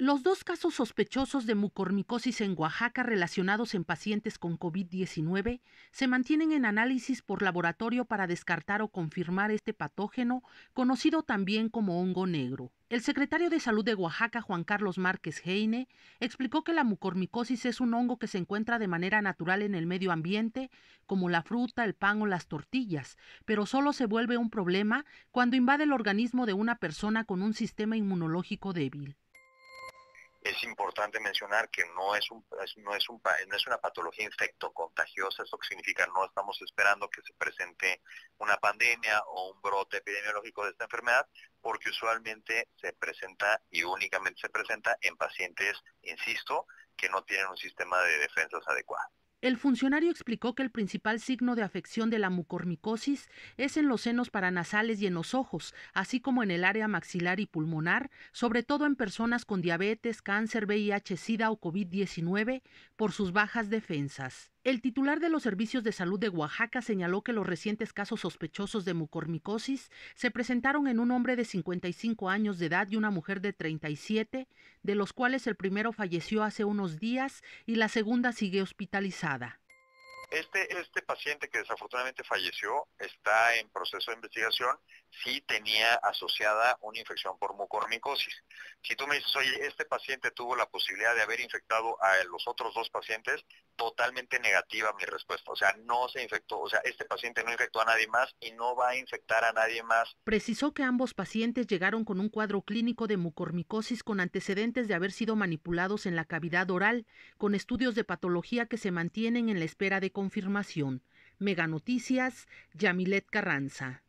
Los dos casos sospechosos de mucormicosis en Oaxaca relacionados en pacientes con COVID-19 se mantienen en análisis por laboratorio para descartar o confirmar este patógeno, conocido también como hongo negro. El secretario de Salud de Oaxaca, Juan Carlos Márquez Heine, explicó que la mucormicosis es un hongo que se encuentra de manera natural en el medio ambiente, como la fruta, el pan o las tortillas, pero solo se vuelve un problema cuando invade el organismo de una persona con un sistema inmunológico débil es importante mencionar que no es, una patología infectocontagiosa, eso que significa no estamos esperando que se presente una pandemia o un brote epidemiológico de esta enfermedad, porque usualmente se presenta y únicamente se presenta en pacientes, insisto, que no tienen un sistema de defensas adecuado. El funcionario explicó que el principal signo de afección de la mucormicosis es en los senos paranasales y en los ojos, así como en el área maxilar y pulmonar, sobre todo en personas con diabetes, cáncer, VIH, SIDA o COVID-19, por sus bajas defensas. El titular de los servicios de salud de Oaxaca señaló que los recientes casos sospechosos de mucormicosis se presentaron en un hombre de 55 años de edad y una mujer de 37, de los cuales el primero falleció hace unos días y la segunda sigue hospitalizada. Este, este paciente que desafortunadamente falleció está en proceso de investigación sí tenía asociada una infección por mucormicosis. Si tú me dices, oye, este paciente tuvo la posibilidad de haber infectado a los otros dos pacientes, totalmente negativa mi respuesta. O sea, no se infectó, o sea, este paciente no infectó a nadie más y no va a infectar a nadie más. Precisó que ambos pacientes llegaron con un cuadro clínico de mucormicosis con antecedentes de haber sido manipulados en la cavidad oral, con estudios de patología que se mantienen en la espera de confirmación. Mega Noticias, Yamilet Carranza.